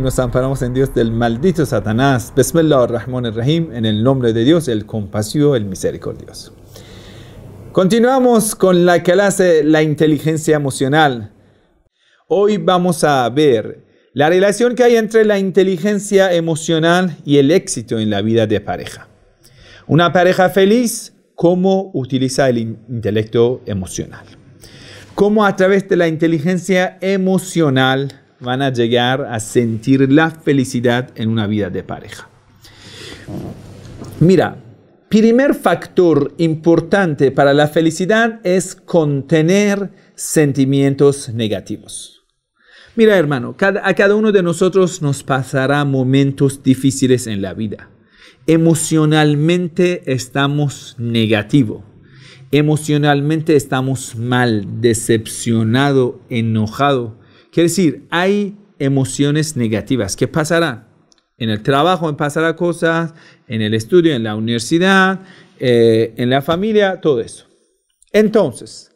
Nos amparamos en Dios del maldito Satanás. En el nombre de Dios, el compasivo, el misericordioso. Continuamos con la clase La inteligencia emocional. Hoy vamos a ver la relación que hay entre la inteligencia emocional y el éxito en la vida de pareja. Una pareja feliz, cómo utiliza el intelecto emocional. Cómo a través de la inteligencia emocional van a llegar a sentir la felicidad en una vida de pareja. Mira, primer factor importante para la felicidad es contener sentimientos negativos. Mira hermano, a cada uno de nosotros nos pasará momentos difíciles en la vida. Emocionalmente estamos negativo. Emocionalmente estamos mal, decepcionado, enojado Quiere decir, hay emociones negativas que pasarán. En el trabajo pasará cosas, en el estudio, en la universidad, eh, en la familia, todo eso. Entonces,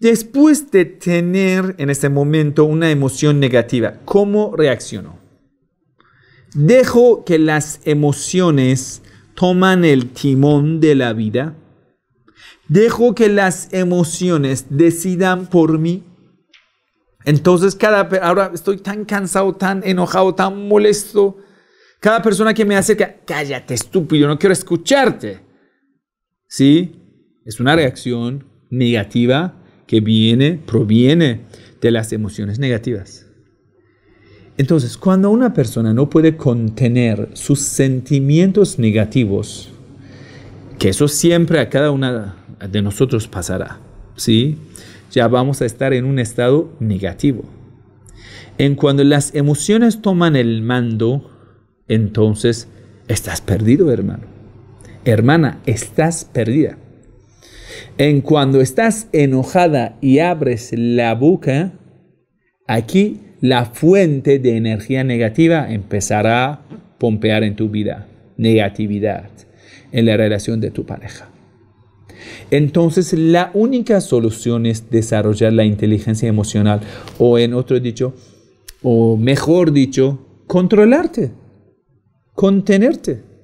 después de tener en ese momento una emoción negativa, ¿cómo reacciono? Dejo que las emociones toman el timón de la vida. Dejo que las emociones decidan por mí. Entonces, cada, ahora estoy tan cansado, tan enojado, tan molesto. Cada persona que me acerca, cállate, estúpido, no quiero escucharte. ¿Sí? Es una reacción negativa que viene, proviene de las emociones negativas. Entonces, cuando una persona no puede contener sus sentimientos negativos, que eso siempre a cada una de nosotros pasará, ¿sí? ya vamos a estar en un estado negativo. En cuando las emociones toman el mando, entonces estás perdido, hermano. Hermana, estás perdida. En cuando estás enojada y abres la boca, aquí la fuente de energía negativa empezará a pompear en tu vida. Negatividad en la relación de tu pareja. Entonces, la única solución es desarrollar la inteligencia emocional o en otro dicho, o mejor dicho, controlarte, contenerte.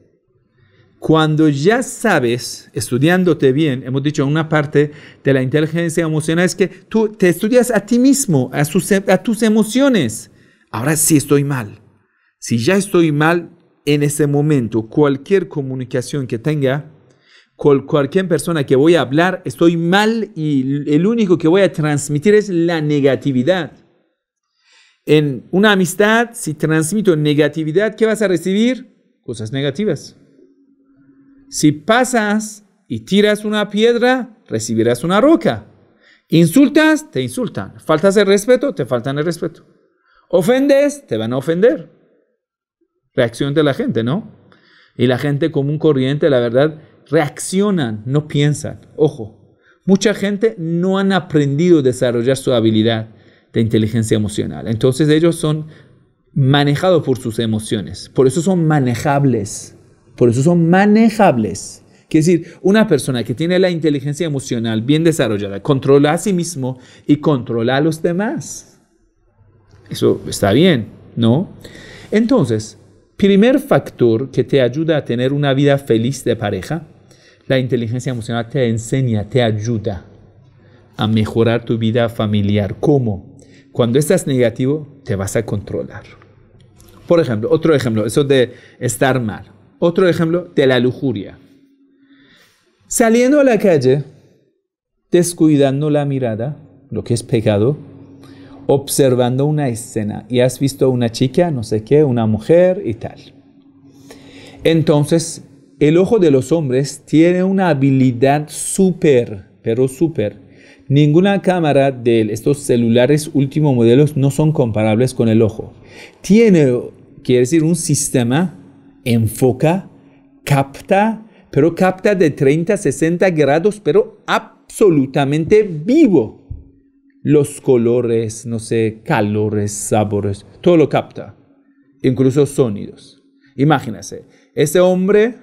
Cuando ya sabes, estudiándote bien, hemos dicho una parte de la inteligencia emocional es que tú te estudias a ti mismo, a, a tus emociones. Ahora sí estoy mal. Si ya estoy mal en ese momento, cualquier comunicación que tenga, con cualquier persona que voy a hablar, estoy mal y el único que voy a transmitir es la negatividad. En una amistad, si transmito negatividad, ¿qué vas a recibir? Cosas negativas. Si pasas y tiras una piedra, recibirás una roca. Insultas, te insultan. Faltas el respeto, te faltan el respeto. Ofendes, te van a ofender. Reacción de la gente, ¿no? Y la gente común corriente, la verdad, reaccionan, no piensan. Ojo, mucha gente no han aprendido a desarrollar su habilidad de inteligencia emocional. Entonces ellos son manejados por sus emociones. Por eso son manejables. Por eso son manejables. Quiere decir, una persona que tiene la inteligencia emocional bien desarrollada, controla a sí mismo y controla a los demás. Eso está bien, ¿no? Entonces, primer factor que te ayuda a tener una vida feliz de pareja la inteligencia emocional te enseña, te ayuda a mejorar tu vida familiar. ¿Cómo? Cuando estás negativo, te vas a controlar. Por ejemplo, otro ejemplo, eso de estar mal. Otro ejemplo de la lujuria. Saliendo a la calle, descuidando la mirada, lo que es pecado, observando una escena y has visto una chica, no sé qué, una mujer y tal. Entonces el ojo de los hombres tiene una habilidad súper, pero súper. Ninguna cámara de estos celulares últimos modelos no son comparables con el ojo. Tiene, quiere decir, un sistema, enfoca, capta, pero capta de 30 a 60 grados, pero absolutamente vivo. Los colores, no sé, calores, sabores, todo lo capta, incluso sonidos. Imagínense, ese hombre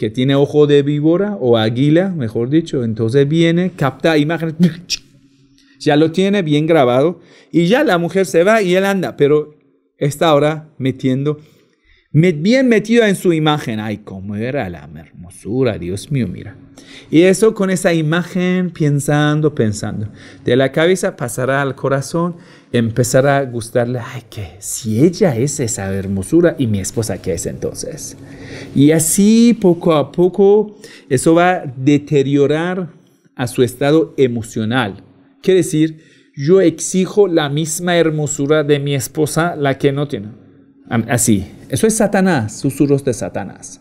que tiene ojo de víbora o águila, mejor dicho. Entonces viene, capta imágenes, ya lo tiene bien grabado y ya la mujer se va y él anda, pero está ahora metiendo bien metida en su imagen. Ay, cómo era la hermosura, Dios mío, mira. Y eso con esa imagen, pensando, pensando. De la cabeza pasará al corazón, empezará a gustarle. Ay, que si ella es esa hermosura y mi esposa, ¿qué es entonces? Y así, poco a poco, eso va a deteriorar a su estado emocional. Quiere decir, yo exijo la misma hermosura de mi esposa, la que no tiene. Así, eso es Satanás, susurros de Satanás.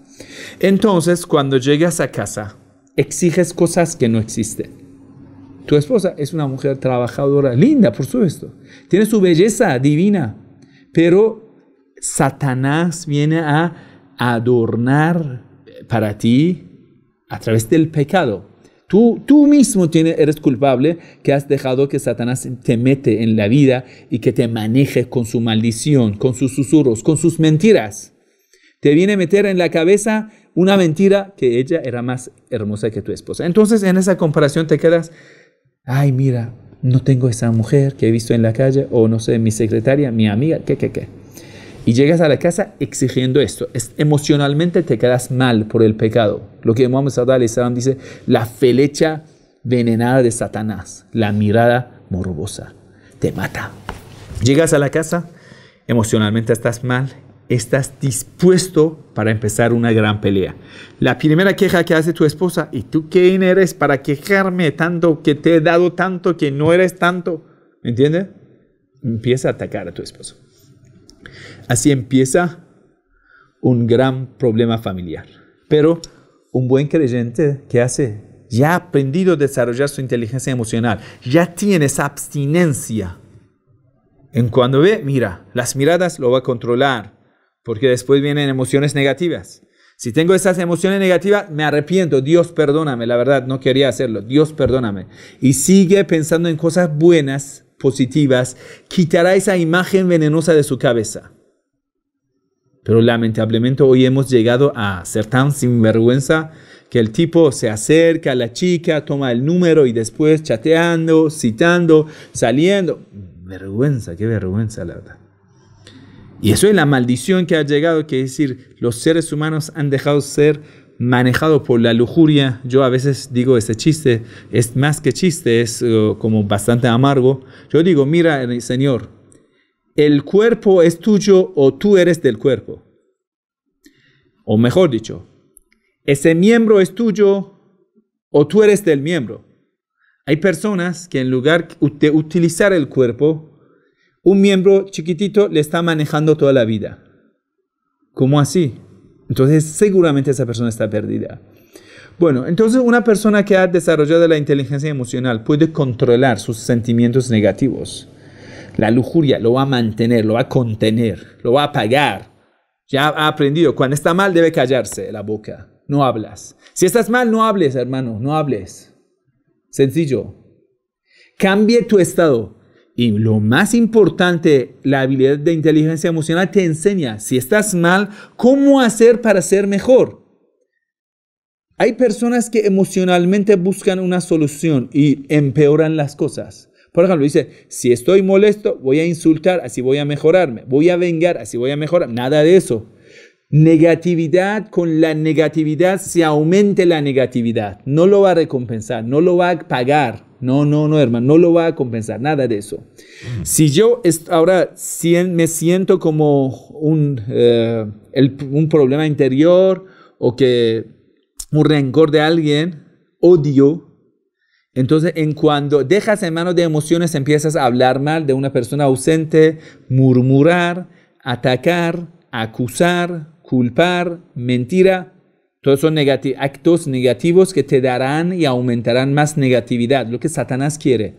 Entonces, cuando llegas a casa, exiges cosas que no existen. Tu esposa es una mujer trabajadora, linda, por supuesto. Tiene su belleza divina, pero Satanás viene a adornar para ti a través del pecado Tú, mismo tienes, eres culpable que has dejado que Satanás te mete en la vida y que te maneje con su maldición, con sus susurros, con sus mentiras. Te viene a meter en la cabeza una mentira que ella era más hermosa que tu esposa. Entonces en esa comparación te quedas, ay mira, no tengo esa mujer que he visto en la calle o no sé, mi secretaria, mi amiga, qué, qué, qué y llegas a la casa exigiendo esto. Es, emocionalmente te quedas mal por el pecado. Lo que al Sallallahu dice, la flecha venenada de Satanás, la mirada morbosa, te mata. Llegas a la casa, emocionalmente estás mal, estás dispuesto para empezar una gran pelea. La primera queja que hace tu esposa, ¿y tú quién eres para quejarme tanto que te he dado tanto que no eres tanto? ¿Me entiendes? Empieza a atacar a tu esposo. Así empieza un gran problema familiar. Pero un buen creyente, ¿qué hace? Ya ha aprendido a desarrollar su inteligencia emocional, ya tiene esa abstinencia. En cuando ve, mira, las miradas lo va a controlar, porque después vienen emociones negativas. Si tengo esas emociones negativas, me arrepiento. Dios perdóname, la verdad, no quería hacerlo. Dios perdóname. Y sigue pensando en cosas buenas positivas, quitará esa imagen venenosa de su cabeza. Pero lamentablemente hoy hemos llegado a ser tan sinvergüenza que el tipo se acerca a la chica, toma el número y después chateando, citando, saliendo. Vergüenza, qué vergüenza la verdad. Y eso es la maldición que ha llegado, que es decir, los seres humanos han dejado ser manejado por la lujuria. Yo a veces digo ese chiste, es más que chiste, es eh, como bastante amargo. Yo digo, mira, Señor, el cuerpo es tuyo o tú eres del cuerpo. O mejor dicho, ese miembro es tuyo o tú eres del miembro. Hay personas que en lugar de utilizar el cuerpo, un miembro chiquitito le está manejando toda la vida. ¿Cómo así? Entonces seguramente esa persona está perdida. Bueno, entonces una persona que ha desarrollado la inteligencia emocional puede controlar sus sentimientos negativos. La lujuria lo va a mantener, lo va a contener, lo va a apagar. Ya ha aprendido, cuando está mal debe callarse la boca, no hablas. Si estás mal, no hables, hermano, no hables. Sencillo. Cambie tu estado, y lo más importante, la habilidad de inteligencia emocional te enseña, si estás mal, cómo hacer para ser mejor. Hay personas que emocionalmente buscan una solución y empeoran las cosas. Por ejemplo, dice, si estoy molesto, voy a insultar, así voy a mejorarme. Voy a vengar, así voy a mejorar. Nada de eso. Negatividad con la negatividad se aumente la negatividad. No lo va a recompensar, no lo va a pagar. No, no, no, hermano, no lo va a compensar, nada de eso. Mm. Si yo ahora me siento como un, eh, un problema interior o que un rencor de alguien, odio, entonces en cuando dejas en manos de emociones empiezas a hablar mal de una persona ausente, murmurar, atacar, acusar, culpar, mentira, todos son actos negativos que te darán y aumentarán más negatividad. Lo que Satanás quiere,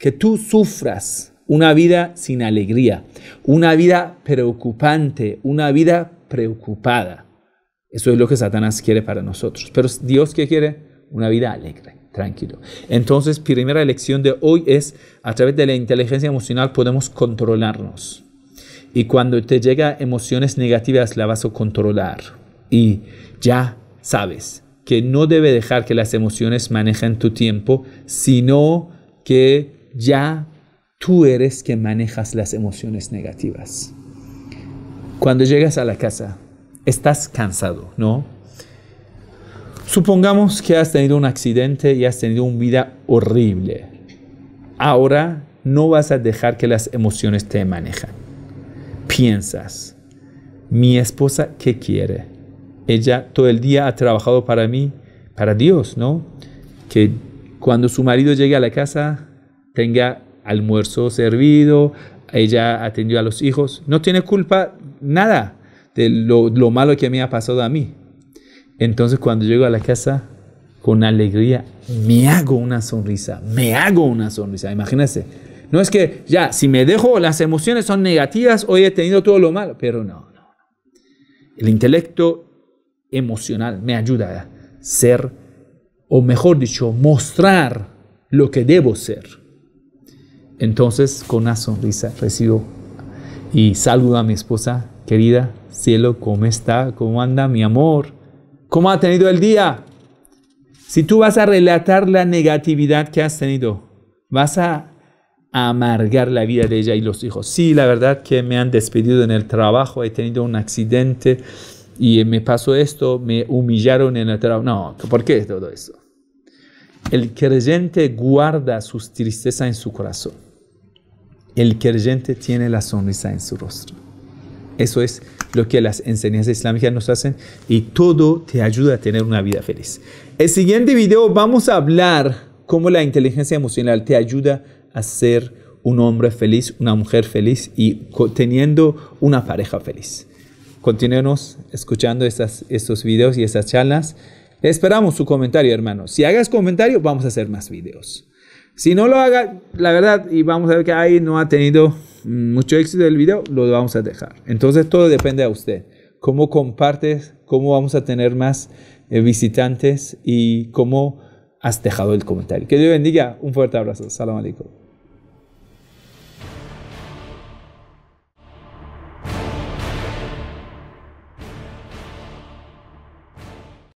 que tú sufras una vida sin alegría, una vida preocupante, una vida preocupada. Eso es lo que Satanás quiere para nosotros. Pero Dios ¿qué quiere una vida alegre, tranquilo. Entonces, primera lección de hoy es, a través de la inteligencia emocional podemos controlarnos. Y cuando te llegan emociones negativas, la vas a controlar. Y ya sabes que no debe dejar que las emociones manejen tu tiempo, sino que ya tú eres que manejas las emociones negativas. Cuando llegas a la casa, estás cansado, ¿no? Supongamos que has tenido un accidente y has tenido una vida horrible. Ahora no vas a dejar que las emociones te manejen. Piensas, mi esposa, ¿qué quiere? Ella todo el día ha trabajado para mí, para Dios, ¿no? Que cuando su marido llegue a la casa tenga almuerzo servido, ella atendió a los hijos, no tiene culpa nada de lo, malo que me ha pasado a mí. Entonces cuando llego a la casa con alegría, me hago una sonrisa, me hago una sonrisa, imagínense. No es que ya, si me dejo, las emociones son negativas, hoy he tenido todo lo malo, pero no, no. El intelecto emocional me ayuda a ser, o mejor dicho, mostrar lo que debo ser. Entonces, con una sonrisa recibo y saludo a mi esposa, querida, cielo, ¿cómo está? ¿Cómo anda mi amor? ¿Cómo ha tenido el día? Si tú vas a relatar la negatividad que has tenido, vas a amargar la vida de ella y los hijos. Sí, la verdad que me han despedido en el trabajo, he tenido un accidente, y me pasó esto, me humillaron en el trabajo. No, ¿por qué todo eso? El creyente guarda sus tristeza en su corazón. El creyente tiene la sonrisa en su rostro. Eso es lo que las enseñanzas islámicas nos hacen y todo te ayuda a tener una vida feliz. El siguiente video vamos a hablar cómo la inteligencia emocional te ayuda a ser un hombre feliz, una mujer feliz y teniendo una pareja feliz. Continuemos escuchando estos videos y estas charlas. Esperamos su comentario, hermano. Si hagas comentario, vamos a hacer más videos. Si no lo haga, la verdad, y vamos a ver que ahí no ha tenido mucho éxito el video, lo vamos a dejar. Entonces todo depende a usted. Cómo compartes, cómo vamos a tener más eh, visitantes y cómo has dejado el comentario. Que Dios bendiga. Un fuerte abrazo. Salam alaikum.